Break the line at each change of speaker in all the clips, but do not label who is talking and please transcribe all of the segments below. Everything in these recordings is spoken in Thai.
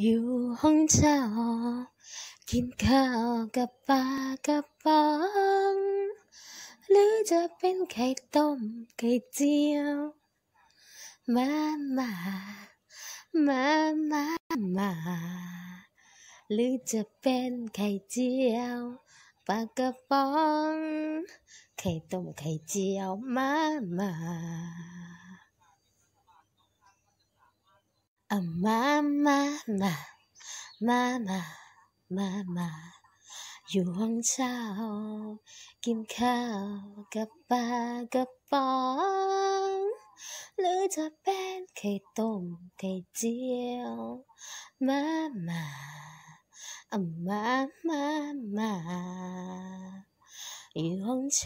อยู่ห้องเช่ากินข้าวกับปลากระป๋องหรือจะเป็นไข่ต้มไข่เจียวมามามา มามาหรือจะเป็นไข่เจียวปลากระป๋องไข่ต้มไข่เจียวมามา啊，妈妈妈，妈妈妈，妈妈妈妈，住乡郊，吃米饭、吃面、吃面，阿妈妈妈，妈，乡郊，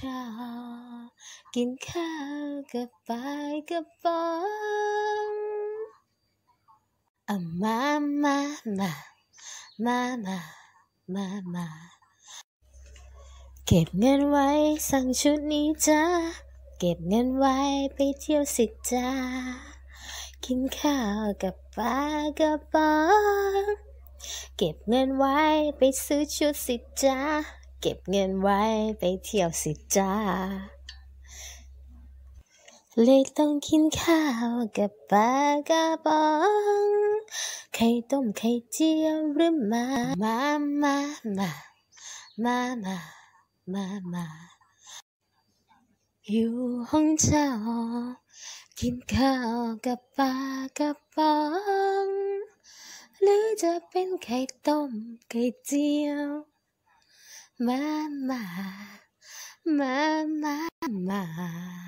吃米饭、个八个面。อ่ะมามามามามามามาเก็บเงินไว้สั่งชุดนี้จ้าเก็บเงินไว้ไปเที่ยวสิจ้ากินข้าวกับปลากระป๋องเก็บเงินไว้ไปซื้อชุดสิจ้าเก็บเงินไว้ไปเที่ยวสิจ้าเลยต้องกินข้าวกับปลากระป๋องไข่ต้มไข่เจียวหรือมามามามา มามามามา อยู่ห้องเช่ากินข้าวกับปลากระป๋องหรือจะเป็นไข่ต้มไข่เจียวมามา มามามา